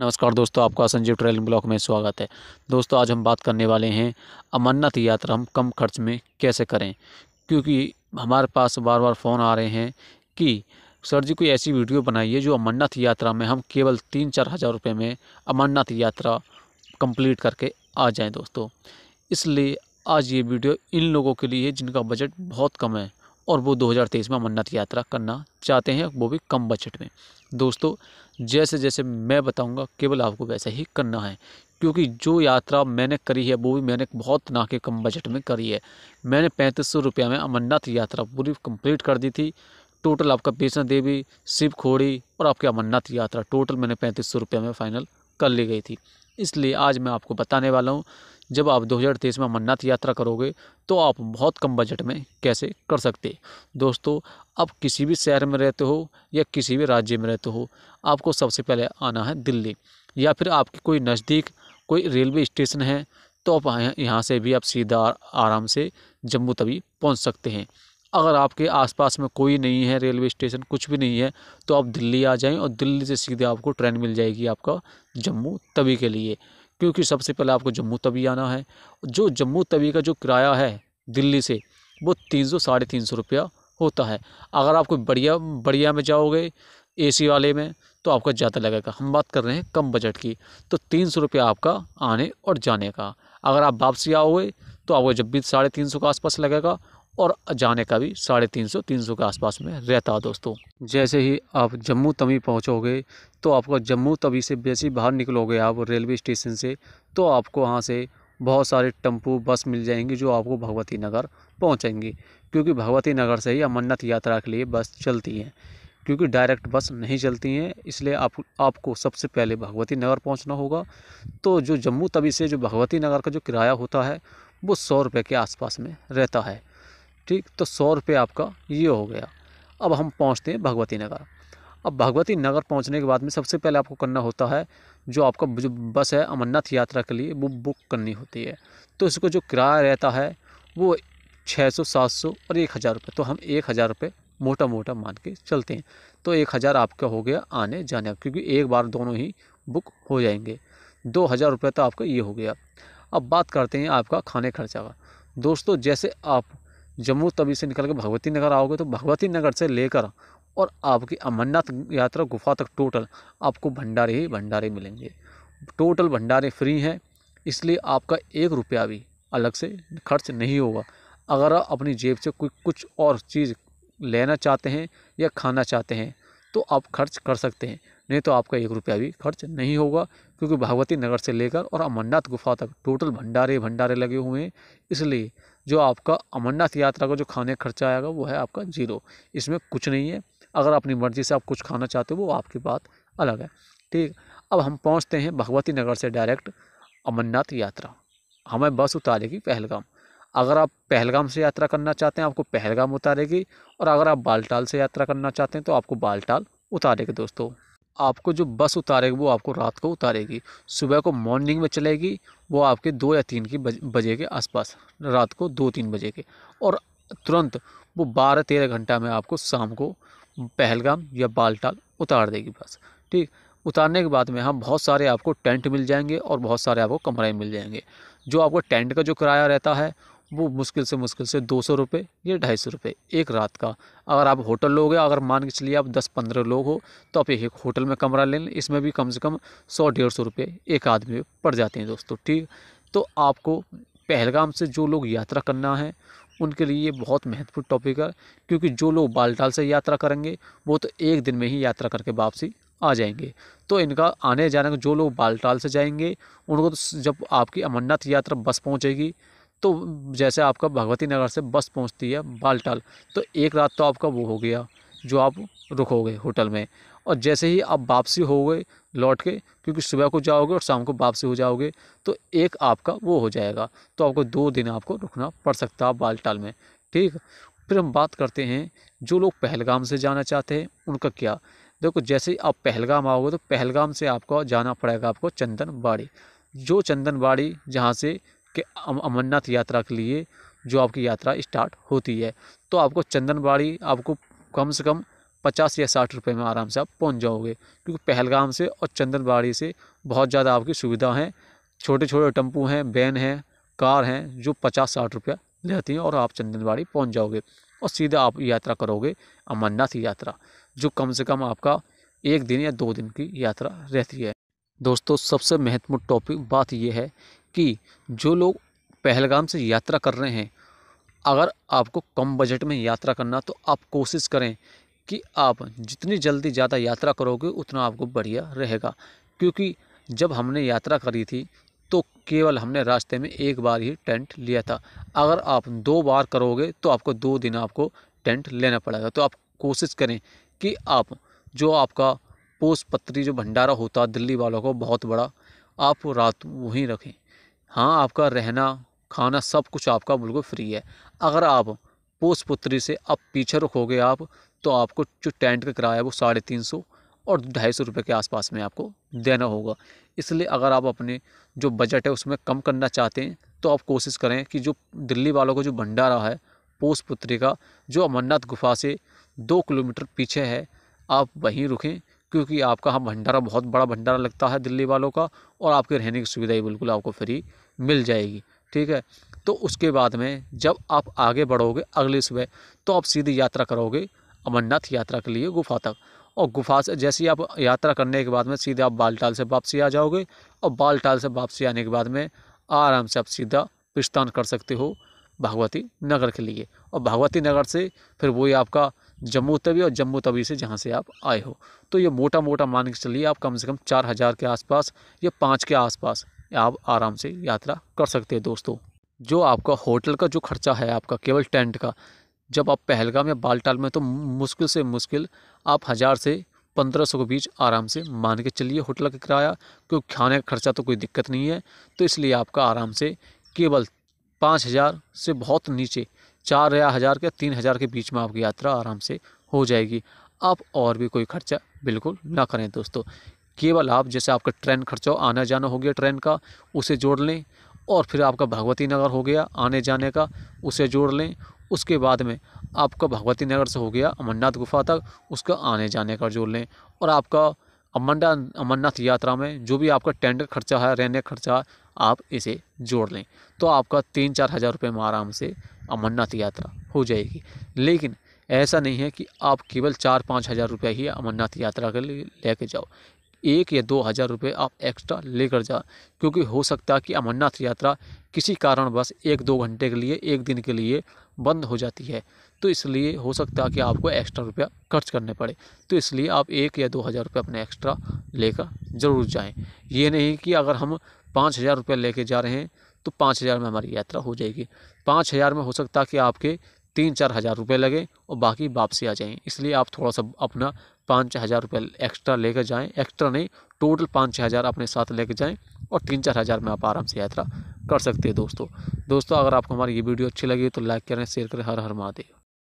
नमस्कार दोस्तों आपका संजीव ट्रेवलिंग ब्लॉक में स्वागत है दोस्तों आज हम बात करने वाले हैं अमरनाथ यात्रा हम कम खर्च में कैसे करें क्योंकि हमारे पास बार बार फ़ोन आ रहे हैं कि सर जी कोई ऐसी वीडियो बनाइए जो अमरनाथ यात्रा में हम केवल तीन चार हज़ार रुपये में अमरनाथ यात्रा कंप्लीट करके आ जाएँ दोस्तों इसलिए आज ये वीडियो इन लोगों के लिए है जिनका बजट बहुत कम है और वो 2023 में अमरनाथ यात्रा करना चाहते हैं वो भी कम बजट में दोस्तों जैसे जैसे मैं बताऊंगा केवल आपको वैसा ही करना है क्योंकि जो यात्रा मैंने करी है वो भी मैंने बहुत ना के कम बजट में करी है मैंने पैंतीस सौ रुपया में अमरनाथ यात्रा पूरी कंप्लीट कर दी थी टोटल आपका बेसना देवी शिव खोड़ी और आपकी अमरनाथ यात्रा टोटल मैंने पैंतीस सौ रुपये में फ़ाइनल कर ली गई थी इसलिए आज मैं आपको बताने वाला हूँ जब आप 2023 में अमरनाथ यात्रा करोगे तो आप बहुत कम बजट में कैसे कर सकते दोस्तों आप किसी भी शहर में रहते हो या किसी भी राज्य में रहते हो आपको सबसे पहले आना है दिल्ली या फिर आपके कोई नज़दीक कोई रेलवे स्टेशन है तो आप यहाँ से भी आप सीधा आराम से जम्मू तभी पहुँच सकते हैं अगर आपके आसपास में कोई नहीं है रेलवे स्टेशन कुछ भी नहीं है तो आप दिल्ली आ जाएं और दिल्ली से सीधे आपको ट्रेन मिल जाएगी आपका जम्मू तभी के लिए क्योंकि सबसे पहले आपको जम्मू तवी आना है जो जम्मू तवी का जो किराया है दिल्ली से वो तीन सौ साढ़े तीन सौ रुपया होता है अगर आप कोई बढ़िया बढ़िया में जाओगे एसी वाले में तो आपका ज़्यादा लगेगा हम बात कर रहे हैं कम बजट की तो तीन सौ रुपया आपका आने और जाने का अगर आप वापसी आओगे तो आपको जब भी साढ़े तीन सौ के आसपास लगेगा और जाने का भी साढ़े तीन सौ तीन सौ के आसपास में रहता दोस्तों जैसे ही आप जम्मू तवी पहुंचोगे तो आपको जम्मू तवी से जैसे बाहर निकलोगे आप रेलवे स्टेशन से तो आपको वहाँ से बहुत सारे टेम्पू बस मिल जाएंगी जो आपको भगवती नगर पहुँचेंगी क्योंकि भगवती नगर से ही अमरनाथ यात्रा के लिए बस चलती हैं क्योंकि डायरेक्ट बस नहीं चलती हैं इसलिए आप आपको सबसे पहले भगवती नगर पहुंचना होगा तो जो जम्मू तवी से जो भगवती नगर का जो किराया होता है वो सौ रुपये के आसपास में रहता है ठीक तो सौ रुपये आपका ये हो गया अब हम पहुँचते हैं भगवती नगर अब भगवती नगर पहुँचने के बाद में सबसे पहले आपको करना होता है जो आपका जो बस है अमरनाथ यात्रा के लिए वो बुक करनी होती है तो इसको जो किराया रहता है वो छः सौ सात सौ और एक हज़ार रुपये तो हम एक हज़ार रुपये मोटा मोटा मान के चलते हैं तो एक हज़ार आपका हो गया आने जाने का क्योंकि एक बार दोनों ही बुक हो जाएंगे दो हज़ार रुपये तो आपका ये हो गया अब बात करते हैं आपका खाने खर्चा का दोस्तों जैसे आप जम्मू तभी से निकल के भगवती नगर आओगे तो भगवती नगर से लेकर और आपकी अमरनाथ यात्रा गुफा तक टोटल आपको भंडारे ही भंडारे मिलेंगे टोटल भंडारे फ्री हैं इसलिए आपका एक रुपया भी अलग से खर्च नहीं होगा अगर आप अपनी जेब से कोई कुछ और चीज़ लेना चाहते हैं या खाना चाहते हैं तो आप खर्च कर सकते हैं नहीं तो आपका एक रुपया भी खर्च नहीं होगा क्योंकि भगवती नगर से लेकर और अमरनाथ गुफा तक टोटल भंडारे भंडारे लगे हुए हैं इसलिए जो आपका अमरनाथ यात्रा का जो खाने खर्चा आएगा वो है आपका जीरो इसमें कुछ नहीं है अगर अपनी मर्ज़ी से आप कुछ खाना चाहते हो वो आपकी बात अलग है ठीक अब हम पहुँचते हैं भगवती नगर से डायरेक्ट अमरनाथ यात्रा हमें बस उतारेगी पहलगाम अगर आप पहलगाम से यात्रा करना चाहते हैं आपको पहलगाम उतारेगी और अगर आप बालटाल से यात्रा करना चाहते हैं तो आपको बालटाल उतारेगी दोस्तों आपको जो बस उतारेगी वो आपको रात को उतारेगी सुबह को मॉर्निंग में चलेगी वो आपके दो या तीन की बजे के आसपास रात को दो तीन बजे के और तुरंत वो बारह तेरह घंटा में आपको शाम को पहलगाम या बालटाल उतार देगी बस ठीक उतारने के बाद में हम बहुत सारे आपको टेंट मिल जाएंगे और बहुत सारे आपको कमरे मिल जाएंगे जो आपको टेंट का जो किराया रहता है वो मुश्किल से मुश्किल से दो सौ रुपये या ढाई सौ रुपये एक रात का अगर आप होटल लोगे अगर मान के चलिए आप दस पंद्रह लोग हो तो आप एक होटल में कमरा ले लें इसमें भी कम से कम सौ डेढ़ सौ रुपये एक आदमी पड़ जाते हैं दोस्तों ठीक तो आपको पहलगाम से जो लोग यात्रा करना है उनके लिए ये बहुत महत्वपूर्ण टॉपिक है क्योंकि जो लोग बालटाल से यात्रा करेंगे वो तो एक दिन में ही यात्रा करके वापसी आ जाएंगे तो इनका आने जाने का जो लोग बालटाल से जाएंगे उनको तो जब आपकी अमरनाथ यात्रा बस पहुंचेगी तो जैसे आपका भगवती नगर से बस पहुंचती है बालटाल तो एक रात तो आपका वो हो गया जो आप रुकोगे होटल में और जैसे ही आप वापसी हो गए लौट के क्योंकि सुबह को जाओगे और शाम को वापसी हो जाओगे तो एक आपका वो हो जाएगा तो आपको दो दिन आपको रुकना पड़ सकता है बालटाल में ठीक फिर हम बात करते हैं जो लोग पहलगाम से जाना चाहते हैं उनका क्या देखो जैसे ही आप पहलगाम आओगे तो पहलगाम से आपको जाना पड़ेगा आपको चंदनबाड़ी जो चंदनबाड़ी जहाँ से कि अमरनाथ यात्रा के लिए जो आपकी यात्रा स्टार्ट होती है तो आपको चंदनबाड़ी आपको कम से कम पचास या साठ रुपये में आराम से आप पहुंच जाओगे क्योंकि पहलगाम से और चंदनबाड़ी से बहुत ज़्यादा आपकी सुविधा हैं छोटे छोटे टेम्पू हैं वैन हैं कार हैं जो पचास साठ रुपया लेती हैं और आप चंदनबाड़ी पहुंच जाओगे और सीधा आप यात्रा करोगे अमरनाथ यात्रा जो कम से कम आपका एक दिन या दो दिन की यात्रा रहती है दोस्तों सबसे महत्वपूर्ण टॉपिक बात यह है कि जो लोग पहलगाम से यात्रा कर रहे हैं अगर आपको कम बजट में यात्रा करना तो आप कोशिश करें कि आप जितनी जल्दी ज़्यादा यात्रा करोगे उतना आपको बढ़िया रहेगा क्योंकि जब हमने यात्रा करी थी तो केवल हमने रास्ते में एक बार ही टेंट लिया था अगर आप दो बार करोगे तो आपको दो दिन आपको टेंट लेना पड़ेगा तो आप कोशिश करें कि आप जो आपका पोस्ट पत्री जो भंडारा होता दिल्ली वालों को बहुत बड़ा आप रात वहीं रखें हाँ आपका रहना खाना सब कुछ आपका बिल्कुल फ्री है अगर आप पुत्री से अब पीछे रुकोगे आप तो आपको जो टेंट का किराया है वो साढ़े तीन सौ और ढाई सौ रुपये के आसपास में आपको देना होगा इसलिए अगर आप अपने जो बजट है उसमें कम करना चाहते हैं तो आप कोशिश करें कि जो दिल्ली वालों का जो भंडारा है पुत्री का जो अमरनाथ गुफा से दो किलोमीटर पीछे है आप वहीं रुकें क्योंकि आपका हम भंडारा बहुत बड़ा भंडारा लगता है दिल्ली वालों का और आपके रहने की सुविधा ही बिल्कुल आपको फ्री मिल जाएगी ठीक है तो उसके बाद में जब आप आगे बढ़ोगे अगली सुबह तो आप सीधी यात्रा करोगे अमरनाथ यात्रा के लिए गुफा तक और गुफा से जैसे ही आप यात्रा करने के बाद में सीधे आप बालटाल से वापसी आ जाओगे और बालटाल से वापसी आने के बाद में आराम से आप सीधा प्रस्थान कर सकते हो भगवती नगर के लिए और भगवती नगर से फिर वही आपका जम्मू तवी और जम्मू तवी से जहाँ से आप आए हो तो ये मोटा मोटा मान के चलिए आप कम से कम चार हज़ार के आसपास या पाँच के आसपास आप आराम से यात्रा कर सकते हैं दोस्तों जो आपका होटल का जो खर्चा है आपका केवल टेंट का जब आप पहलगाम या बालटाल में तो मुश्किल से मुश्किल आप हज़ार से पंद्रह सौ के बीच आराम से मान के चलिए होटल का किराया क्योंकि खाने का खर्चा तो कोई दिक्कत नहीं है तो इसलिए आपका आराम से केवल पाँच हज़ार से बहुत नीचे चार या हज़ार के तीन हज़ार के बीच में आपकी यात्रा आराम से हो जाएगी आप और भी कोई खर्चा बिल्कुल ना करें दोस्तों केवल आप जैसे आपका ट्रेन खर्चा आना जाना हो गया ट्रेन का उसे जोड़ लें और फिर आपका भगवती नगर हो गया आने जाने का उसे जोड़ लें उसके बाद में आपका भगवती नगर से हो गया अमरनाथ गुफा तक उसका आने जाने का जोड़ लें और आपका अमरना अमरनाथ यात्रा में जो भी आपका टेंट खर्चा है रहने खर्चा आप इसे जोड़ लें तो आपका तीन चार हज़ार रुपये में आराम से अमरनाथ यात्रा हो जाएगी लेकिन ऐसा नहीं है कि आप केवल चार पाँच हज़ार रुपये ही अमरनाथ यात्रा के लिए लेके जाओ एक या दो हज़ार रुपये आप एक्स्ट्रा लेकर जाओ क्योंकि हो सकता है कि अमरनाथ यात्रा किसी कारणवश एक दो घंटे के लिए एक दिन के लिए बंद हो जाती है तो इसलिए हो सकता है कि आपको एक्स्ट्रा रुपया खर्च करने पड़े तो इसलिए आप एक या दो हज़ार रुपये अपने एक्स्ट्रा लेकर ज़रूर जाएं ये नहीं कि अगर हम पाँच हज़ार रुपये लेके जा रहे हैं तो पाँच हज़ार में हमारी यात्रा हो जाएगी पाँच हज़ार में हो सकता है कि आपके तीन चार हज़ार रुपये लगे और बाकी वापसी आ जाएँ इसलिए आप थोड़ा सा अपना पाँच छः हज़ार रुपये एक्स्ट्रा लेकर जाएँ एक्स्ट्रा नहीं टोटल पाँच छः हज़ार अपने साथ लेकर जाएँ और तीन चार हज़ार में आप आराम से यात्रा कर सकते हैं दोस्तों दोस्तों अगर आपको हमारी ये वीडियो अच्छी लगी तो लाइक करें शेयर करें हर हर महादेव